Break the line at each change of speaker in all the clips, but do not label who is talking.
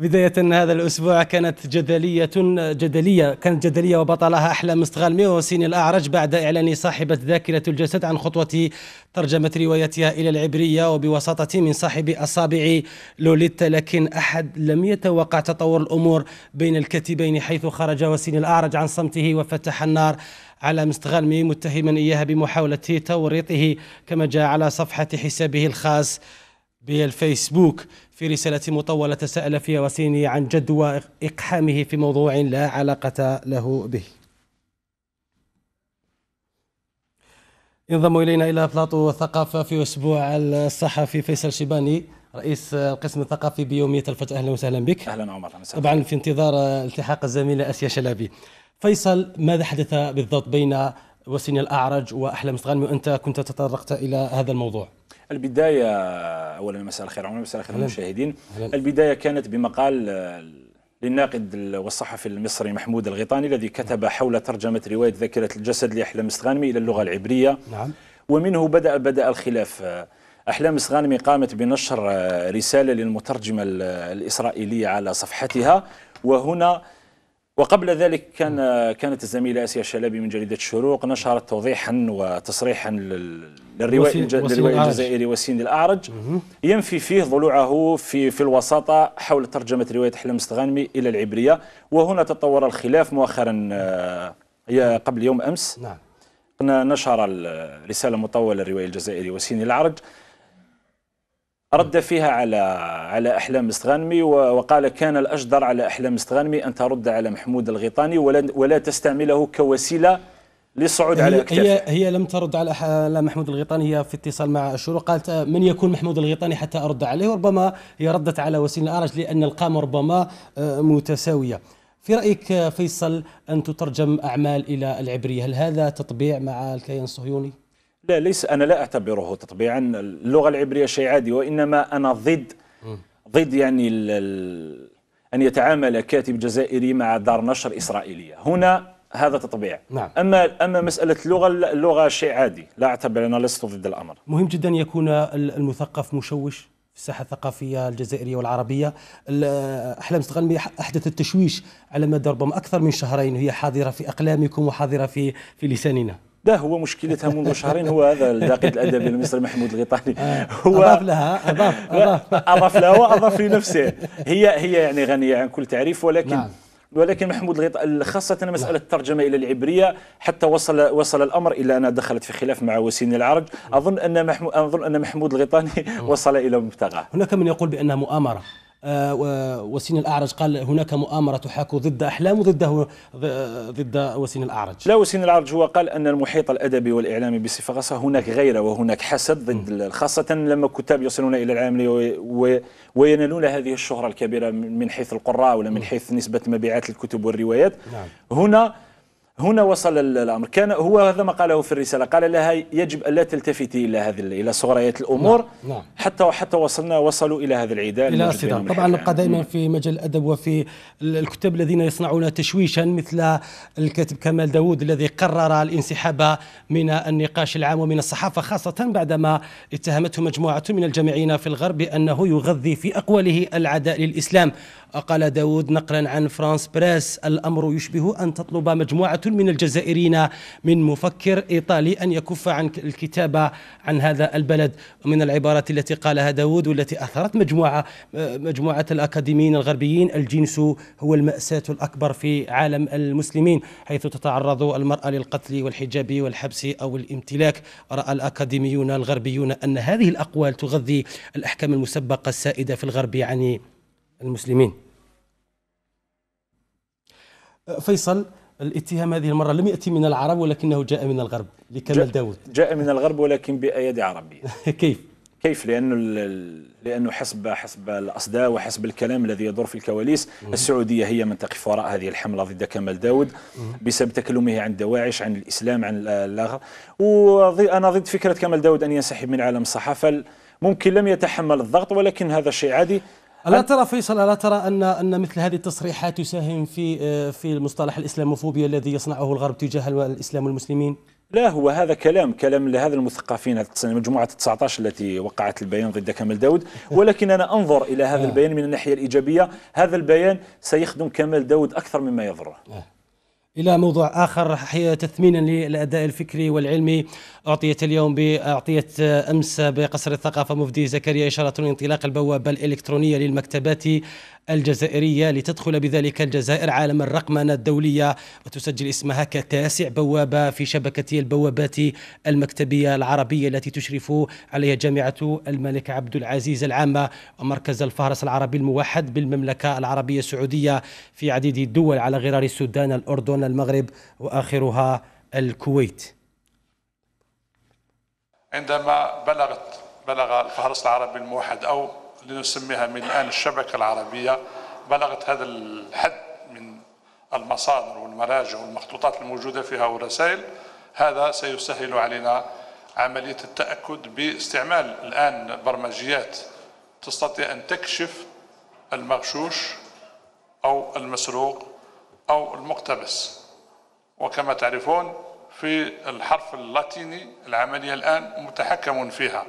بداية هذا الأسبوع كانت جدلية جدلية كانت جدلية
وبطلها أحلام ميو ميوسين الأعرج بعد إعلان صاحبة ذاكرة الجسد عن خطوة ترجمة روايتها إلى العبرية وبوساطة من صاحب أصابع لوليتا لكن أحد لم يتوقع تطور الأمور بين الكاتبين حيث خرج وسين الأعرج عن صمته وفتح النار على مستغلمي متهما إياها بمحاولة توريطه كما جاء على صفحة حسابه الخاص بالفيسبوك في رسالة مطولة تساءل فيها وسيني عن جدوى إقحامه في موضوع لا علاقة له به انضم إلينا إلى بلاطو الثقافة في أسبوع الصحفي فيصل شيباني رئيس القسم الثقافي بيومية الفتح أهلا وسهلا بك أهلا عمر طبعا في انتظار التحاق الزميلة أسيا شلابي فيصل ماذا حدث بالضبط بين وسيني الأعرج وأحلام مستغانمي وأنت كنت تطرقت إلى هذا الموضوع
البداية أولا مساء الخير عمر مساء الخير المشاهدين البداية كانت بمقال آه، للناقد والصحفي المصري محمود الغيطاني الذي كتب حول ترجمة رواية ذاكرة الجسد لأحلام السغانمي إلى اللغة العبرية نعم. ومنه بدأ بدأ الخلاف آه، أحلام السغانمي قامت بنشر آه، رسالة للمترجمة الإسرائيلية على صفحتها وهنا وقبل ذلك كان كانت الزميله اسيا الشلبي من جريده الشروق نشرت توضيحا وتصريحا للروائي الجزائري وسين الاعرج ينفي فيه ضلوعه في في الوساطه حول ترجمه روايه حلم استغانمي الى العبريه وهنا تطور الخلاف مؤخرا آه، قبل يوم امس نعم نشر الرساله المطوله للروائي الجزائري وسين الاعرج رد فيها على على احلام استغانمي وقال كان الاجدر على احلام استغانمي ان ترد على محمود الغيطاني ولا ولا تستعمله كوسيله للصعود على اكتافه هي
هي لم ترد على محمود الغيطاني هي في اتصال مع الشروق قالت من يكون محمود الغيطاني حتى ارد عليه وربما هي ردت على وسيم الارج لان القامه ربما آه، متساويه في رايك آه، فيصل ان تترجم اعمال الى العبريه هل هذا تطبيع مع الكيان الصهيوني؟
لا ليس أنا لا أعتبره تطبيعا اللغة العبرية شيء عادي وإنما أنا ضد ضد يعني الـ الـ أن يتعامل كاتب جزائري مع دار نشر إسرائيلية هنا هذا تطبيع نعم. أما أما مسألة اللغة اللغة شيء عادي لا أعتبر أنا لست ضد الأمر
مهم جدا يكون المثقف مشوش في الساحه الثقافيه الجزائريه والعربيه احلام استغلمي احدثت تشويش على مدى ربما اكثر من شهرين هي حاضره في اقلامكم وحاضره في في لساننا
ده هو مشكلتها منذ شهرين هو هذا الناقد الادبي المصري محمود الغيطاني آه. هو اضاف لها اضاف اضاف اضاف لها واضاف لنفسه هي هي يعني غنيه عن كل تعريف ولكن نعم. ولكن محمود الغيط خاصة مسألة الترجمة إلى العبرية حتى وصل وصل الأمر إلى أنها دخلت في خلاف مع وسيم العرج أظن أن محمود أظن أن محمود الغيطاني نعم. وصل إلى مبتغاه
هناك من يقول بأنها مؤامرة آه، وسين الاعرج قال هناك مؤامره تحاك ضد احلام وضده آه، ضد وسين الاعرج
لا وسين الاعرج هو قال ان المحيط الادبي والاعلامي بصفه خاصه هناك غيره وهناك حسد ضد خاصه لما كتاب يصلون الى العالم وينالون هذه الشهره الكبيره من حيث القراء ولا من حيث نسبه مبيعات الكتب والروايات نعم. هنا هنا وصل الامر كان هو هذا ما قاله في الرساله قال لها يجب الا تلتفتي الى هذه الى صغريات الامور نعم. نعم. حتى حتى وصلنا وصلوا الى هذا العداء الى الصدام طبعا نبقى دائما
في مجال الادب وفي الكتاب الذين يصنعون تشويشا مثل الكاتب كمال داوود الذي قرر الانسحاب من النقاش العام ومن الصحافه خاصه بعدما اتهمته مجموعه من الجامعين في الغرب بانه يغذي في اقواله العداء للاسلام قال داوود نقلا عن فرانس بريس الامر يشبه ان تطلب مجموعه من الجزائريين من مفكر إيطالي أن يكف عن الكتابة عن هذا البلد من العبارات التي قالها داود والتي أثرت مجموعة مجموعة الأكاديميين الغربيين الجنس هو المأساة الأكبر في عالم المسلمين حيث تتعرض المرأة للقتل والحجاب والحبس أو الامتلاك رأى الأكاديميون الغربيون أن هذه الأقوال تغذي الأحكام المسبقة السائدة في الغرب عن المسلمين فيصل الاتهام هذه المرة لم يأتي من العرب ولكنه جاء من الغرب لكمال داود
جاء من الغرب ولكن بايادي عربية كيف؟ كيف لأنه لأنه حسب حسب الأصداء وحسب الكلام الذي يدور في الكواليس السعودية هي من تقف وراء هذه الحملة ضد كمال داود بسبب تكلمه عن دواعش عن الإسلام عن الاخر وأنا ضد فكرة كمال داود أن ينسحب من عالم الصحافة ممكن لم يتحمل الضغط ولكن هذا شيء عادي ألا ترى
فيصل ألا ترى أن أن مثل هذه التصريحات تساهم في آه، في المصطلح الإسلاموفوبيا الذي يصنعه الغرب تجاه الإسلام والمسلمين؟
لا هو هذا كلام كلام لهذا المثقفين مجموعة 19 التي وقعت البيان ضد كمال داود ولكن أنا أنظر إلى هذا آه. البيان من الناحية الإيجابية هذا البيان سيخدم كمال داود أكثر مما يضره آه.
الى موضوع اخر تثمينا للاداء الفكري والعلمي اعطيت اليوم ب... اعطيت امس بقصر الثقافه مفدي زكريا اشاره انطلاق البوابه الالكترونيه للمكتبات الجزائرية لتدخل بذلك الجزائر عالم الرقمنة الدولية وتسجل اسمها كتاسع بوابة في شبكة البوابات المكتبية العربية التي تشرف عليها جامعة الملك عبد العزيز العامة ومركز الفهرس العربي الموحد بالمملكة العربية السعودية في عديد الدول على غرار السودان الأردن المغرب وآخرها الكويت
عندما بلغت بلغ الفهرس العربي الموحد أو لنسميها من الآن الشبكة العربية بلغت هذا الحد من المصادر والمراجع والمخطوطات الموجودة فيها والرسائل هذا سيسهل علينا عملية التأكد باستعمال الآن برمجيات تستطيع أن تكشف المغشوش أو المسروق أو المقتبس وكما تعرفون في الحرف اللاتيني العملية الآن متحكم فيها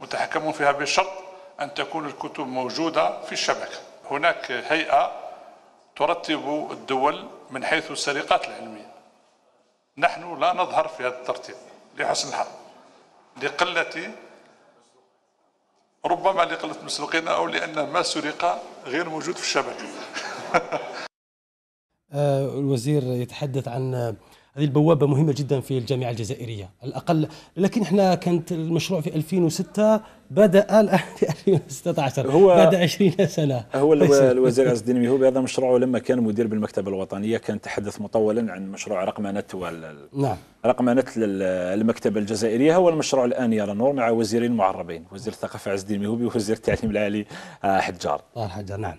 متحكم فيها بشرط أن تكون الكتب موجودة في الشبكة هناك هيئة ترتب الدول من حيث السرقات العلمية نحن لا نظهر في هذا الترتيب لحسن الحظ لقلة ربما لقلة مسرقين أو لأن ما سرق غير موجود في الشبكة
آه، الوزير يتحدث عن هذه البوابه مهمه جدا في الجامعه الجزائريه الاقل لكن احنا كانت المشروع في 2006 بدا الان في 2016 هو بعد 20 سنه هو الوزير عز
الدين هو بهذا مشروعه لما كان مدير بالمكتبه الوطنيه كان تحدث مطولا عن مشروع رقمنه نعم رقمنه المكتبه الجزائريه هو المشروع الان يا نور مع وزيرين معربين وزير الثقافه عز الدين ميهوبي ووزير التعليم العالي آه، حجار آه، حجار نعم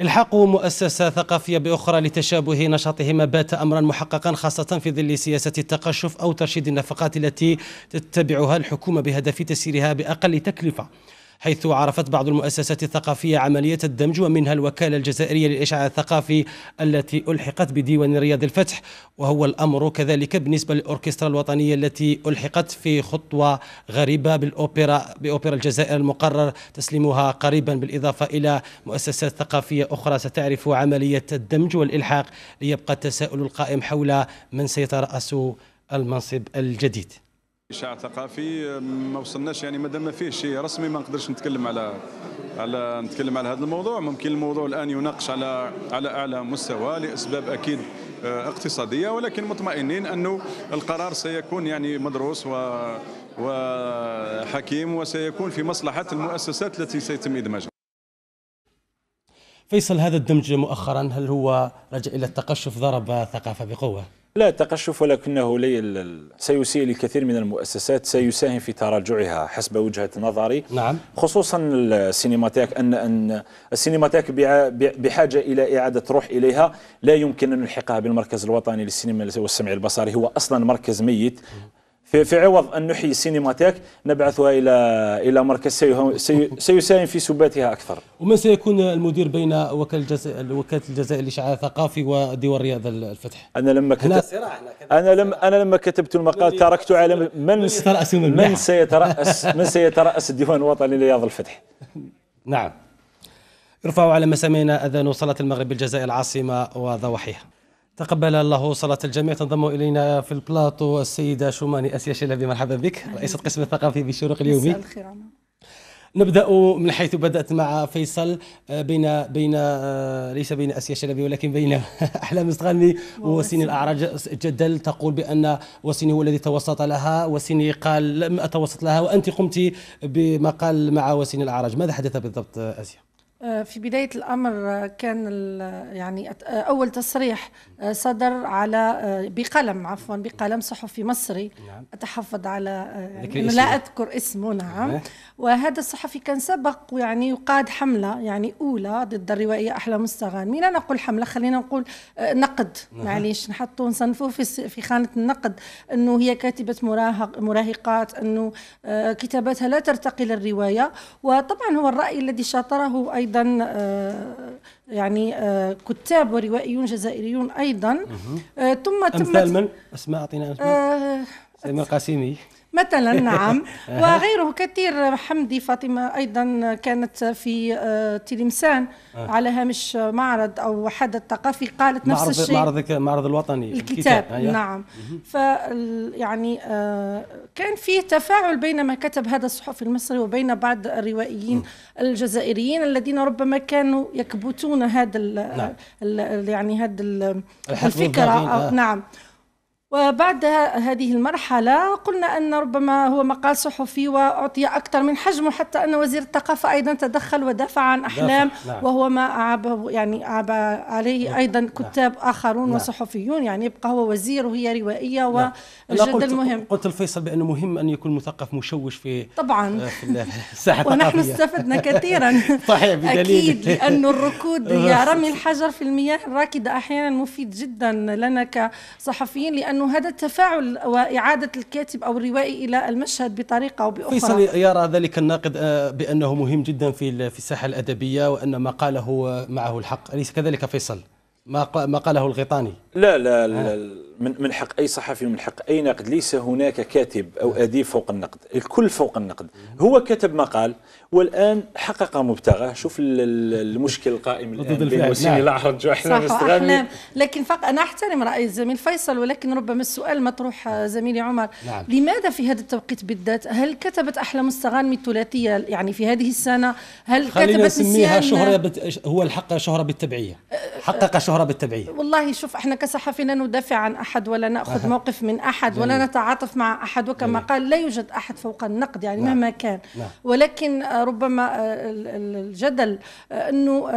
الحاق مؤسسة ثقافية بأخرى لتشابه نشاطهما بات أمرا محققا خاصة في ظل سياسة التقشف أو ترشيد النفقات التي تتبعها الحكومة بهدف تسييرها بأقل تكلفة حيث عرفت بعض المؤسسات الثقافية عملية الدمج ومنها الوكالة الجزائرية للإشعاع الثقافي التي ألحقت بديوان رياض الفتح وهو الأمر كذلك بالنسبة للأوركسترا الوطنية التي ألحقت في خطوة غريبة بالأوبرا بأوبرا الجزائر المقرر تسليمها قريبا بالإضافة إلى مؤسسات ثقافية أخرى ستعرف عملية الدمج والإلحاق ليبقى التساؤل القائم حول من سيترأس المنصب الجديد
إشاعة ثقافي ما وصلناش يعني مادام ما فيه شيء رسمي ما نقدرش نتكلم على على نتكلم على هذا الموضوع ممكن الموضوع الآن يناقش على على أعلى مستوى لأسباب أكيد آه، اقتصادية ولكن مطمئنين أنه القرار سيكون يعني مدروس و وحكيم وسيكون في مصلحة المؤسسات التي سيتم إدماجها
فيصل هذا الدمج مؤخرا هل هو رجع الى التقشف ضرب ثقافه بقوه؟
لا تقشف ولكنه سيسيء للكثير من المؤسسات سيساهم في تراجعها حسب وجهة نظري نعم خصوصا السينماتيك أن أن السينماتيك بحاجة إلى إعادة روح إليها لا يمكن أن نلحقها بالمركز الوطني للسينما والسمع البصري هو أصلا مركز ميت في في عوض أن نحيي السينماتيك نبعثها إلى إلى مركز سيساهم في سباتها أكثر. ومن سيكون
المدير بين وكالة الجزائر وكالة الجزائر الاشعاع الثقافي وديوان رياض الفتح؟
أنا لما كتبت أنا لما أنا لما كتبت المقال تركت على من سيترأس من سيترأس من سيترأس الديوان الوطني لرياض الفتح.
نعم. ارفعوا على مسامعنا أذان صلاة المغرب بالجزائر العاصمة وضواحيها. تقبل الله صلاة الجميع تنضم إلينا في البلاطو السيدة شوماني أسيا شلبي مرحبا بك رئيسة القسم الثقافي في الشروق اليومي الخير نبدا من حيث بدات مع فيصل آه، بين بين آه، ليس بين اسيا شلبي ولكن بين احلام استغني وسيني الاعرج جدل تقول بان وسيني هو الذي توسط لها وسيني قال لم اتوسط لها وانت قمت بمقال مع وسيني الاعرج ماذا حدث بالضبط آه، اسيا؟
آه، في بداية الأمر آه، كان آه، يعني أول تصريح صدر على بقلم عفوا بقلم صحفي مصري نعم. أتحفظ على يعني لا أذكر اسمه نعم وهذا الصحفي كان سبق يعني يقاد حملة يعني أولى ضد الروائية أحلام مستغان لا نقول حملة خلينا نقول نقد معليش نحطه نصنفوه في في خانة النقد أنه هي كاتبة مراهق مراهقات أنه كتاباتها لا ترتقي للرواية وطبعا هو الرأي الذي شاطره أيضا ايضا آه، يعني آه، كتاب وروائيون جزائريون ايضا آه، ثم تم امثال من
اسماء اعطينا اسماء سليمان القاسمي
مثلا نعم وغيره كثير حمدي فاطمة أيضا كانت في آه، تلمسان آه. على هامش معرض أو حدث ثقافي قالت نفس معرض الشيء معرضك
معرض الوطني الكتاب, آه، نعم
ف يعني كان في تفاعل بين ما كتب هذا الصحفي المصري وبين بعض الروائيين الجزائريين الذين ربما كانوا يكبتون هذا نعم. يعني هذا الفكرة نعم وبعد هذه المرحلة قلنا أن ربما هو مقال صحفي وأعطي أكثر من حجمه حتى أن وزير الثقافة أيضا تدخل ودافع عن أحلام دافع. نعم. وهو ما أعاب يعني أعاب عليه نعم. أيضا نعم. كتاب آخرون لا. وصحفيون يعني يبقى هو وزير وهي روائية وجد المهم
قلت الفيصل بأنه مهم أن يكون مثقف مشوش في طبعا في الساحة ونحن استفدنا كثيرا صحيح بدليل أكيد لأن
الركود
هي رمي
الحجر في المياه الراكدة أحيانا مفيد جدا لنا كصحفيين لأن لانه هذا التفاعل واعاده الكاتب او الروائي الى المشهد بطريقه او باخرى فيصل
يرى ذلك الناقد آه، بانه مهم جدا في في الساحه الادبيه وان ما قاله آه، معه الحق اليس كذلك فيصل ما ما قاله الغيطاني
لا آه. لا, لا من من حق اي صحفي ومن حق اي ناقد ليس هناك كاتب او اديب فوق النقد الكل فوق النقد هو كتب مقال والان حقق مبتغاه شوف المشكل القائم ضد الفعل لا حرج احلام استغاني
لكن فق انا احترم راي الزميل فيصل ولكن ربما السؤال مطروح نعم. زميلي عمر نعم. لماذا في هذا التوقيت بالذات هل كتبت احلام استغانمي الثلاثيه يعني في هذه السنه هل كتبت نسميها شهره بت...
هو الحق شهره بالتبعيه حقق شهرة بالتبعية
والله شوف احنا كصحفيين لا ندافع عن أحد ولا نأخذ آه. موقف من أحد جميل. ولا نتعاطف مع أحد وكما جميل. قال لا يوجد أحد فوق النقد يعني لا. نعم. مهما كان نعم. ولكن آه، ربما آه، الجدل آه، أنه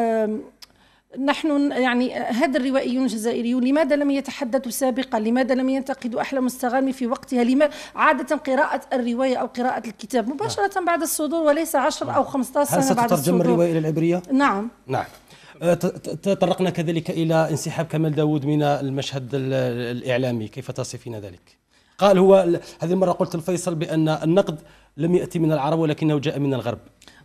نحن يعني هذا الروائيون الجزائريون لماذا لم يتحدثوا سابقا لماذا لم ينتقدوا أحلام السغامي في وقتها لما عادة قراءة الرواية أو قراءة الكتاب مباشرة نعم. بعد الصدور وليس 10 نعم. أو 15 سنة بعد الصدور هل ستترجم الرواية إلى العبرية؟ نعم
نعم أه، تطرقنا كذلك الى انسحاب كمال داوود من المشهد الاعلامي كيف تصفين ذلك قال هو هذه المره قلت لفيصل بان النقد لم ياتي من العرب ولكنه جاء من الغرب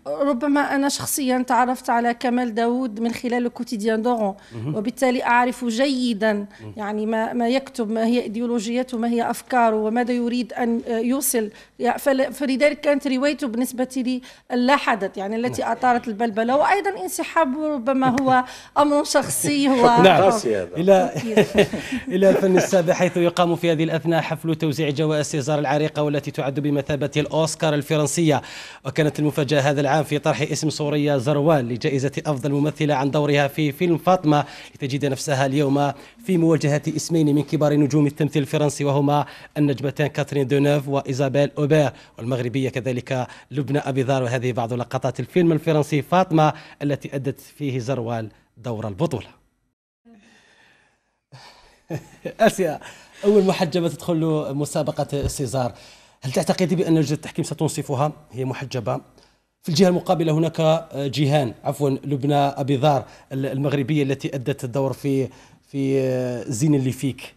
ربما أنا شخصيا تعرفت على كمال داوود من خلال الكوتيديان دورون وبالتالي أعرف جيدا يعني ما, ما يكتب ما هي إيديولوجيته ما هي أفكاره وماذا يريد أن يوصل فلذلك كانت روايته بالنسبة لي لا حدث يعني التي أثارت البلبلة وأيضا انسحابه ربما هو أمر شخصي هو نعم
إلى إلى الفن السابع حيث يقام في هذه الأثناء حفل توزيع جوائز سيزار العريقة والتي تعد بمثابة الأوسكار الفرنسية وكانت المفاجأة هذا العام العام في طرح اسم سوريا زروال لجائزة أفضل ممثلة عن دورها في فيلم فاطمة لتجد نفسها اليوم في مواجهة اسمين من كبار نجوم التمثيل الفرنسي وهما النجمتان كاترين دونوف وإيزابيل أوبير والمغربية كذلك لبنى أبيضار وهذه بعض لقطات الفيلم الفرنسي فاطمة التي أدت فيه زروال دور البطولة آسيا أول محجبة تدخل مسابقة سيزار هل تعتقدي بأن لجنة التحكيم ستنصفها هي محجبة في الجهه المقابله هناك آه، جيهان عفوا لبنى ابيضار المغربيه التي ادت الدور في في آه، زين اللي فيك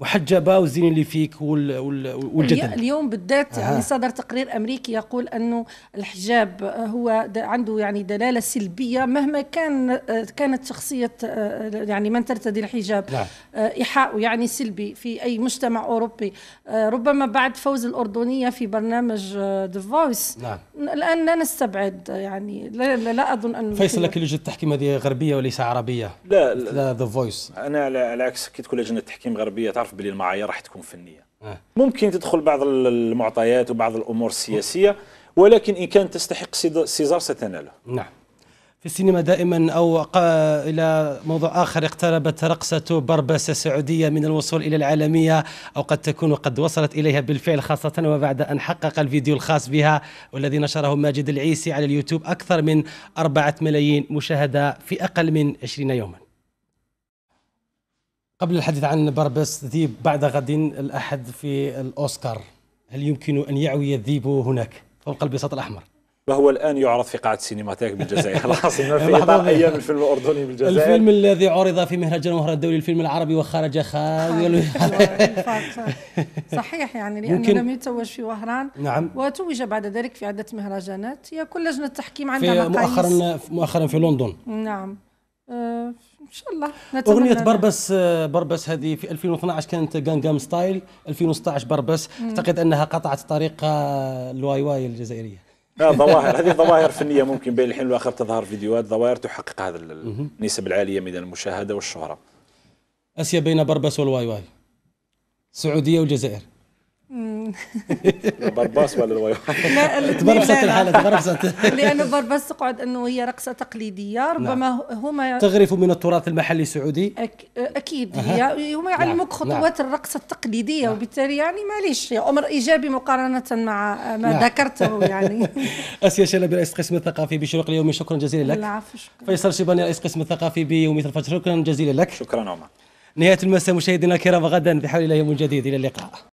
وحجبه والزين اللي فيك وال... وال... والجدل اليوم
بالذات آه. يعني صدر تقرير امريكي يقول انه الحجاب هو عنده يعني دلاله سلبيه مهما كان آه، كانت شخصيه آه، يعني من ترتدي الحجاب نعم. آه، ايحاء يعني سلبي في اي مجتمع اوروبي ربما بعد فوز الاردنيه في برنامج ذا فويس نعم. الان لا نستبعد يعني لا, لا, لا اظن انه فيصل لك
لجنه التحكيم
هذه غربيه
وليس عربيه لا لا ذا فويس انا على العكس كي تكون لجنه التحكيم غربيه تعرف بلي المعايير راح تكون فنيه آه. ممكن تدخل بعض المعطيات وبعض الامور السياسيه ولكن ان كان تستحق سيزار ستناله
نعم في السينما دائما او الى موضوع اخر اقتربت رقصه بربسه سعوديه من الوصول الى العالميه او قد تكون قد وصلت اليها بالفعل خاصه وبعد ان حقق الفيديو الخاص بها والذي نشره ماجد العيسي على اليوتيوب اكثر من 4 ملايين مشاهده في اقل من 20 يوما. قبل الحديث عن بربس ذيب بعد غد الأحد في الأوسكار هل يمكن أن يعوي الذيب هناك فوق البساط الأحمر؟
وهو الآن يعرض في قاعة سينماتيك بالجزائر خلاص ما في إطار أيام
الفيلم الأردني بالجزائر الفيلم
الذي عرض في مهرجان وهران الدولي الفيلم العربي وخرج خاوي
صحيح يعني لأنه ممكن. لم يتوج في وهران نعم وتوج بعد ذلك في عدة مهرجانات هي كل لجنة تحكيم عندها مقاييس مؤخرا
مؤخرا في لندن
نعم أه ان شاء الله اغنيه بربس
بربس هذه في 2012 كانت غانغام ستايل 2016 بربس اعتقد انها قطعت طريق آه، الواي واي الجزائريه ظواهر هذه ظواهر
فنيه ممكن بين الحين والاخر تظهر فيديوهات ظواهر تحقق هذا النسب العاليه من المشاهده والشهره
اسيا بين بربس والواي واي السعوديه والجزائر
برباص ولا الواي
لا تبربصت الحاله
تبربصت لانه برباص تقعد انه هي رقصه تقليديه نعم. ربما هما تغرف
من التراث المحلي السعودي أك...
اكيد هي هما يعلموك يعني نعم، نعم. خطوات الرقصه التقليديه وبالتالي يعني معليش امر ايجابي مقارنه مع ما ذكرته يعني
اسيا شلبي رئيس قسم الثقافي بشروق اليومي شكرا جزيلا لك
العفو شكرا فيصل
شيباني رئيس قسم الثقافي بيوميه الفجر شكرا جزيلا لك شكرا عمر نهايه المساء مشاهدينا الكرام غدا
بحول الله يوم جديد الى اللقاء